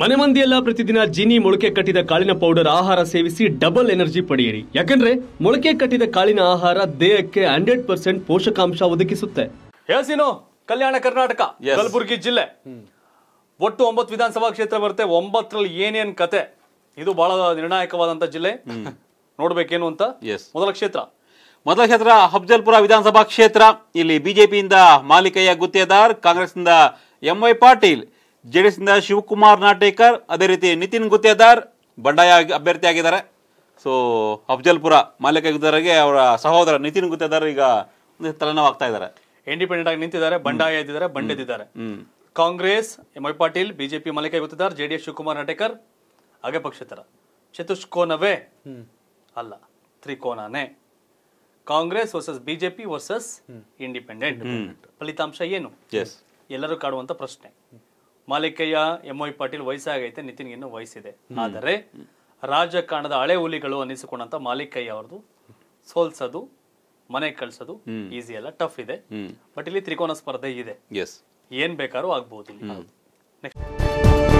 ಮನೆ ಮಂದಿಯೆಲ್ಲ ಪ್ರತಿದಿನ ಜೀನಿ ಮೊಳಕೆ ಕಟ್ಟಿದ ಕಾಳಿನ ಪೌಡರ್ ಆಹಾರ ಸೇವಿಸಿ ಡಬಲ್ ಎನರ್ಜಿ ಪಡೆಯಿರಿ ಯಾಕಂದ್ರೆ ಮೊಳಕೆ ಕಟ್ಟಿದ ಕಾಳಿನ ಆಹಾರ ದೇಹಕ್ಕೆ ಹಂಡ್ರೆಡ್ ಪರ್ಸೆಂಟ್ ಪೋಷಕಾಂಶ ಒದಗಿಸುತ್ತೆ ಹೇಳ್ಸಿನೋ ಕಲ್ಯಾಣ ಕರ್ನಾಟಕ ಕಲಬುರಗಿ ಜಿಲ್ಲೆ ಒಟ್ಟು ಒಂಬತ್ತು ವಿಧಾನಸಭಾ ಕ್ಷೇತ್ರ ಬರುತ್ತೆ ಒಂಬತ್ತರಲ್ಲಿ ಏನೇನ್ ಕತೆ ಇದು ಬಹಳ ನಿರ್ಣಾಯಕವಾದಂತ ಜಿಲ್ಲೆ ನೋಡ್ಬೇಕೇನು ಅಂತ ಮೊದಲ ಕ್ಷೇತ್ರ ಮೊದಲ ಕ್ಷೇತ್ರ ಹಫ್ಜಲ್ಪುರ ವಿಧಾನಸಭಾ ಕ್ಷೇತ್ರ ಇಲ್ಲಿ ಬಿಜೆಪಿಯಿಂದ ಮಾಲಿಕಯ್ಯ ಗುತ್ತೇದಾರ್ ಕಾಂಗ್ರೆಸ್ನಿಂದ ಎಂ ವೈ ಪಾಟೀಲ್ ಜೆಡಿಎಸ್ನಿಂದ ಶಿವಕುಮಾರ್ ನಾಟೇಕರ್ ಅದೇ ರೀತಿ ನಿತಿನ್ ಗುತ್ತೇದಾರ್ ಬಂಡಾಯ ಅಭ್ಯರ್ಥಿ ಆಗಿದ್ದಾರೆ ಸೊ ಅಫ್ಜಲ್ಪುರ ಮಾಲೀಕ ಅವರ ಸಹೋದರ ನಿತಿನ್ ಗುತ್ತೇದಾರ್ ಈಗ ತಲೆನೋವಾಗ್ತಾ ಇದ್ದಾರೆ ಇಂಡಿಪೆಂಡೆಂಟ್ ಆಗಿ ನಿಂತಿದ್ದಾರೆ ಬಂಡಾಯ ಎದ್ದಿದ್ದಾರೆ ಬಂಡೆದಿದ್ದಾರೆ Congress M I Patil BJP ಮಲ್ಲಿಕ ಗೊತ್ತಿದ್ದಾರೆ ಜೆಡಿಎಸ್ ಶಿವಕುಮಾರ್ ನಾಟೇಕರ್ ಹಾಗೆ ಪಕ್ಷೇತರ ಚತುಷ್ಕೋನವೇ ಅಲ್ಲ ತ್ರಿಕೋನನೇ Congress versus BJP versus independent ಫಲಿತಾಂಶ ಏನು ಎಲ್ಲರೂ ಕಾಡುವಂತ ಪ್ರಶ್ನೆ ಮಾಲಿಕಯ್ಯ ಎಂ ಐ ಪಾಟೀಲ್ ವಯಸ್ಸಾಗೈತೆ ನಿತಿನ್ ಇನ್ನೂ ವಯಸ್ಸಿದೆ ಆದರೆ ರಾಜಕಾರಣದ ಹಳೆ ಹುಲಿಗಳು ಅನ್ನಿಸಿಕೊಂಡಂತ ಮಾಲಿಕಯ್ಯ ಅವ್ರದ್ದು ಸೋಲ್ಸೋದು ಮನೆ ಕಳ್ಸೋದು ಈಸಿ ಅಲ್ಲ ಟಫ್ ಇದೆ ಬಟ್ ಇಲ್ಲಿ ತ್ರಿಕೋನ ಸ್ಪರ್ಧೆ ಇದೆ ಏನ್ ಬೇಕಾದ್ರೂ ಆಗ್ಬಹುದು ನೆಕ್ಸ್ಟ್